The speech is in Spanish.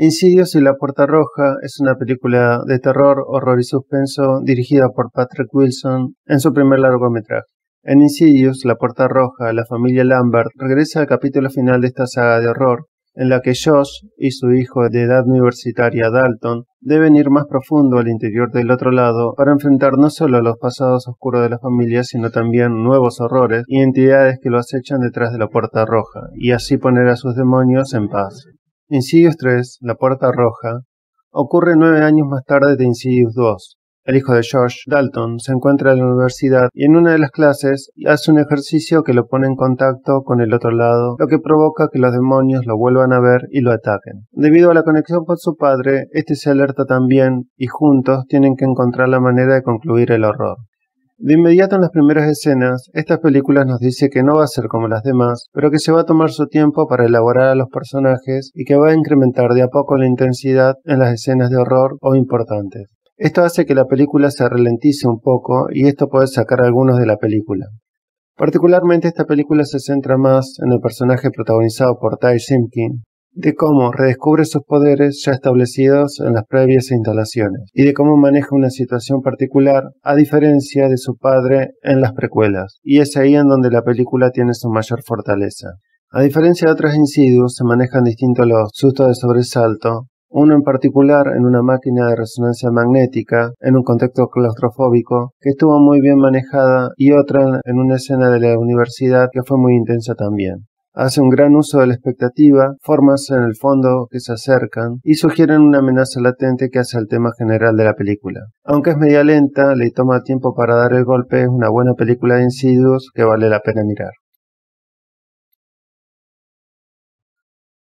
Insidious y la Puerta Roja es una película de terror, horror y suspenso dirigida por Patrick Wilson en su primer largometraje. En Incidios, La Puerta Roja, la familia Lambert regresa al capítulo final de esta saga de horror, en la que Josh y su hijo de edad universitaria Dalton deben ir más profundo al interior del otro lado para enfrentar no solo los pasados oscuros de la familia, sino también nuevos horrores y entidades que lo acechan detrás de la puerta roja, y así poner a sus demonios en paz. Insidious 3, La Puerta Roja, ocurre nueve años más tarde de Insidious 2. El hijo de George Dalton, se encuentra en la universidad y en una de las clases hace un ejercicio que lo pone en contacto con el otro lado, lo que provoca que los demonios lo vuelvan a ver y lo ataquen. Debido a la conexión con su padre, éste se alerta también y juntos tienen que encontrar la manera de concluir el horror. De inmediato en las primeras escenas, esta película nos dice que no va a ser como las demás, pero que se va a tomar su tiempo para elaborar a los personajes y que va a incrementar de a poco la intensidad en las escenas de horror o importantes. Esto hace que la película se ralentice un poco y esto puede sacar algunos de la película. Particularmente esta película se centra más en el personaje protagonizado por Ty Simpkin, de cómo redescubre sus poderes ya establecidos en las previas instalaciones y de cómo maneja una situación particular a diferencia de su padre en las precuelas, y es ahí en donde la película tiene su mayor fortaleza. A diferencia de otros insidios, se manejan distintos los sustos de sobresalto, uno en particular en una máquina de resonancia magnética, en un contexto claustrofóbico, que estuvo muy bien manejada, y otra en una escena de la universidad que fue muy intensa también hace un gran uso de la expectativa, formas en el fondo que se acercan y sugieren una amenaza latente que hace al tema general de la película. Aunque es media lenta, le toma tiempo para dar el golpe, es una buena película de insidios que vale la pena mirar.